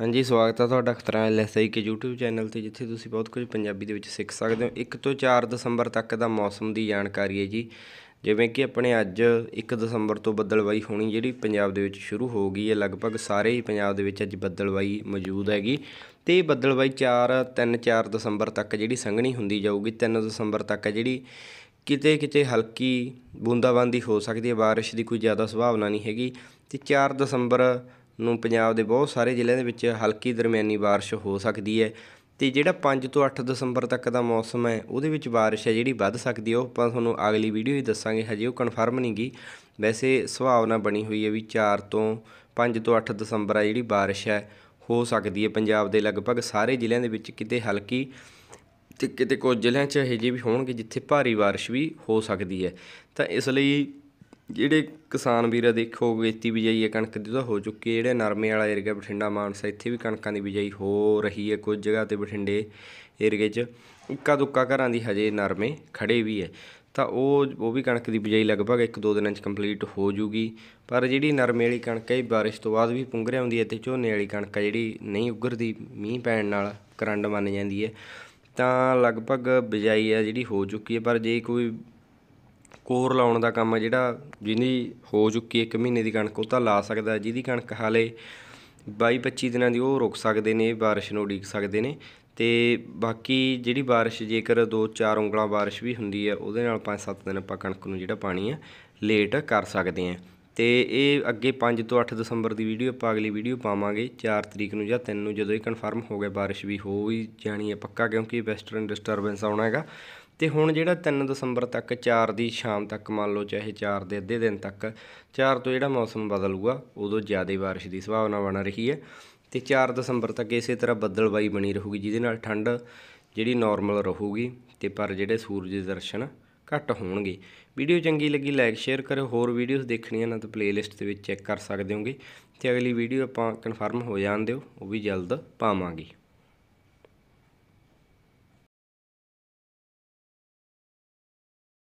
ਹਾਂਜੀ ਸਵਾਗਤ ਹੈ ਤੁਹਾਡਾ ਖਤਰਾ ਐਲਐਸਆਈ ਕੇ YouTube ਚੈਨਲ ਤੇ ਜਿੱਥੇ ਤੁਸੀਂ ਬਹੁਤ ਕੁਝ ਪੰਜਾਬੀ ਦੇ ਵਿੱਚ ਸਿੱਖ ਸਕਦੇ ਹੋ 1 ਤੋਂ 4 ਦਸੰਬਰ ਤੱਕ ਦਾ ਮੌਸਮ ਦੀ ਜਾਣਕਾਰੀ ਹੈ ਜੀ ਜਿਵੇਂ ਕਿ ਆਪਣੇ ਅੱਜ 1 ਦਸੰਬਰ ਤੋਂ ਬੱਦਲਬਾਈ ਹੋਣੀ ਜਿਹੜੀ ਪੰਜਾਬ ਦੇ ਵਿੱਚ ਸ਼ੁਰੂ ਹੋ ਗਈ ਹੈ ਲਗਭਗ ਸਾਰੇ ਹੀ ਪੰਜਾਬ ਦੇ ਵਿੱਚ ਅੱਜ ਬੱਦਲਬਾਈ ਮੌਜੂਦ ਹੈਗੀ ਤੇ ਇਹ ਬੱਦਲਬਾਈ 4 3 4 ਦਸੰਬਰ ਤੱਕ ਜਿਹੜੀ ਸੰਘਣੀ ਹੁੰਦੀ ਜਾਊਗੀ 3 ਦਸੰਬਰ ਤੱਕ ਹੈ ਜਿਹੜੀ ਕਿਤੇ ਕਿਤੇ ਹਲਕੀ ਬੂੰਦਾਬਾਂਦੀ ਹੋ ਸਕਦੀ ਹੈ بارش ਦੀ ਕੋਈ ਜ਼ਿਆਦਾ ਸੰਭਾਵਨਾ ਨਹੀਂ ਹੈਗੀ ਤੇ 4 ਦਸੰਬਰ ਨੂੰ ਪੰਜਾਬ ਦੇ ਬਹੁਤ ਸਾਰੇ ਜ਼ਿਲ੍ਹਿਆਂ ਦੇ ਵਿੱਚ ਹਲਕੀ ਦਰਮਿਆਨੀ ਬਾਰਿਸ਼ ਹੋ ਸਕਦੀ ਹੈ ਤੇ ਜਿਹੜਾ 5 ਤੋਂ 8 ਦਸੰਬਰ ਤੱਕ ਦਾ ਮੌਸਮ ਹੈ ਉਹਦੇ ਵਿੱਚ ਬਾਰਿਸ਼ ਹੈ ਜਿਹੜੀ ਵੱਧ ਸਕਦੀ ਹੈ ਉਹ ਆਪਾਂ ਤੁਹਾਨੂੰ ਅਗਲੀ ਵੀਡੀਓ ਵਿੱਚ ਦੱਸਾਂਗੇ ਹਜੇ ਉਹ ਕਨਫਰਮ ਨਹੀਂ ਗਈ ਵੈਸੇ ਸੁਭਾਵਨਾ ਬਣੀ ਹੋਈ ਹੈ ਵੀ 4 ਤੋਂ 5 ਤੋਂ 8 ਦਸੰਬਰ ਆ ਜਿਹੜੀ ਬਾਰਿਸ਼ ਹੈ ਹੋ ਸਕਦੀ ਹੈ ਪੰਜਾਬ ਦੇ ਲਗਭਗ ਸਾਰੇ ਜ਼ਿਲ੍ਹਿਆਂ ਦੇ ਵਿੱਚ ਕਿਤੇ ਹਲਕੀ ਤੇ ਕਿਤੇ ਕੁਝ ਜ਼ਿਲ੍ਹਿਆਂ 'ਚ ਇਹ ਵੀ ਹੋਣਗੇ ਜਿੱਥੇ ਭਾਰੀ ਬਾਰਿਸ਼ ਵੀ ਹੋ ਸਕਦੀ ਹੈ ਤਾਂ ਇਸ ਲਈ ਜਿਹੜੇ ਕਿਸਾਨ ਵੀਰ ਆ ਦੇਖੋ ਖੇਤੀ ਬਿਜਾਈ ਹੈ ਕਣਕ ਦੀ ਤਾਂ ਹੋ ਚੁੱਕੀ ਹੈ ਜਿਹੜੇ ਨਰਮੇ ਵਾਲਾ ਏਰੀਆ ਬਠਿੰਡਾ ਮਾਨਸਾ ਇੱਥੇ ਵੀ ਕਣਕਾਂ ਦੀ ਬਿਜਾਈ ਹੋ ਰਹੀ ਹੈ ਕੁਝ ਜਗ੍ਹਾ ਤੇ ਬਠਿੰਡੇ ਏਰੀਏ 'ਚ ਇੱਕਾ ਦੁੱਕਾ ਘਰਾਂ ਦੀ ਹਜੇ ਨਰਮੇ ਖੜੇ ਵੀ ਹੈ ਤਾਂ ਉਹ ਉਹ ਵੀ ਕਣਕ ਦੀ ਬਿਜਾਈ ਲਗਭਗ 1-2 ਦਿਨਾਂ 'ਚ ਕੰਪਲੀਟ ਹੋ ਜੂਗੀ ਪਰ ਜਿਹੜੀ ਨਰਮੇ ਵਾਲੀ ਕਣਕ ਹੈ ਬਾਰਿਸ਼ ਤੋਂ ਬਾਅਦ ਵੀ ਪੁੰਗਰੇ ਆਉਂਦੀ ਹੈ ਤੇ ਝੋਨੇ ਵਾਲੀ ਕਣਕ ਹੈ ਜਿਹੜੀ ਨਹੀਂ ਉੱਗਰਦੀ ਮੀਂਹ ਪੈਣ ਨਾਲ ਕਰੰਡ ਮੰਨ ਜਾਂਦੀ ਹੈ ਤਾਂ ਲਗਭਗ ਬਿਜਾਈ ਹੈ ਜਿਹੜੀ ਹੋ ਚੁੱਕੀ ਹੈ ਪਰ ਜੇ ਕੋਈ ਕੋਰ ਲਾਉਣ ਦਾ ਕੰਮ ਜਿਹੜਾ ਜਿੰਨੀ ਹੋ ਚੁੱਕੀ ਇੱਕ ਮਹੀਨੇ ਦੀ ਕਣਕ ਉਹ ਤਾਂ ਲਾ ਸਕਦਾ ਜਿਹਦੀ ਕਣਕ ਹਾਲੇ 22 25 ਦਿਨਾਂ ਦੀ ਉਹ ਰੁਕ ਸਕਦੇ ਨੇ ਬਾਰਿਸ਼ ਨੂੰ ਉਡੀਕ ਸਕਦੇ ਨੇ ਤੇ ਬਾਕੀ ਜਿਹੜੀ ਬਾਰਿਸ਼ ਜੇਕਰ 2-4 ਉਂਗਲਾਂ ਬਾਰਿਸ਼ ਵੀ ਹੁੰਦੀ ਹੈ ਉਹਦੇ ਨਾਲ 5-7 ਦਿਨ ਆਪਾਂ ਕਣਕ ਨੂੰ ਜਿਹੜਾ ਪਾਣੀ ਹੈ ਲੇਟ ਕਰ ਸਕਦੇ ਆ ਤੇ ਇਹ ਅੱਗੇ 5 ਤੋਂ 8 ਦਸੰਬਰ ਦੀ ਵੀਡੀਓ ਆਪਾਂ ਅਗਲੀ ਵੀਡੀਓ ਪਾਵਾਂਗੇ 4 ਤਰੀਕ ਨੂੰ ਜਾਂ 3 ਨੂੰ ਜਦੋਂ ਇਹ ਕਨਫਰਮ ਹੋ ਗਿਆ بارش ਵੀ ਹੋ ਹੀ ਜਾਣੀ ਹੈ ਪੱਕਾ ਕਿਉਂਕਿ ਵੈਸਟਰਨ ਡਿਸਟਰਬੈਂਸ ਆਉਣਾ ਹੈਗਾ ਤੇ ਹੁਣ ਜਿਹੜਾ 3 ਦਸੰਬਰ ਤੱਕ 4 ਦੀ ਸ਼ਾਮ ਤੱਕ ਮੰਨ ਲਓ ਚਾਹੇ 4 ਦੇ ਅੱਧੇ ਦਿਨ ਤੱਕ 4 ਤੋਂ ਜਿਹੜਾ ਮੌਸਮ ਬਦਲੂਗਾ ਉਦੋਂ ਜ਼ਿਆਦਾ بارش ਦੀ ਸੰਭਾਵਨਾ ਬਣ ਰਹੀ ਹੈ ਤੇ 4 ਦਸੰਬਰ ਤੱਕ ਇਸੇ ਤਰ੍ਹਾਂ ਬੱਦਲਬਾਈ ਬਣੀ ਰਹੂਗੀ ਜਿਹਦੇ ਨਾਲ ਠੰਡ ਜਿਹੜੀ ਨਾਰਮਲ ਰਹੂਗੀ ਤੇ ਪਰ ਜਿਹੜੇ ਸੂਰਜ ਦਰਸ਼ਨ ਘੱਟ ਹੋਣਗੇ ਵੀਡੀਓ ਚੰਗੀ ਲੱਗੀ ਲਾਈਕ ਸ਼ੇਅਰ ਕਰੋ ਹੋਰ ਵੀਡੀਓਜ਼ ਦੇਖਣੀਆਂ ਨਾ ਤਾਂ ਪਲੇਲਿਸਟ ਦੇ ਵਿੱਚ ਚੈੱਕ ਕਰ ਸਕਦੇ ਹੋਗੇ ਤੇ ਅਗਲੀ ਵੀਡੀਓ ਆਪਾਂ ਕਨਫਰਮ ਹੋ ਜਾਣ ਦਿਓ ਉਹ ਵੀ ਜਲਦ ਪਾਵਾਂਗੇ